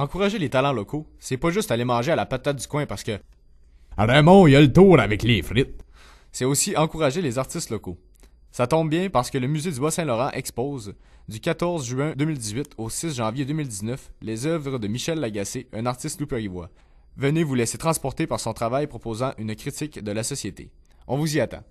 Encourager les talents locaux, c'est pas juste aller manger à la patate du coin parce que Raymond, il a le tour avec les frites. C'est aussi encourager les artistes locaux. Ça tombe bien parce que le musée du Bois saint laurent expose, du 14 juin 2018 au 6 janvier 2019, les œuvres de Michel Lagacé, un artiste loup Venez vous laisser transporter par son travail proposant une critique de la société. On vous y attend.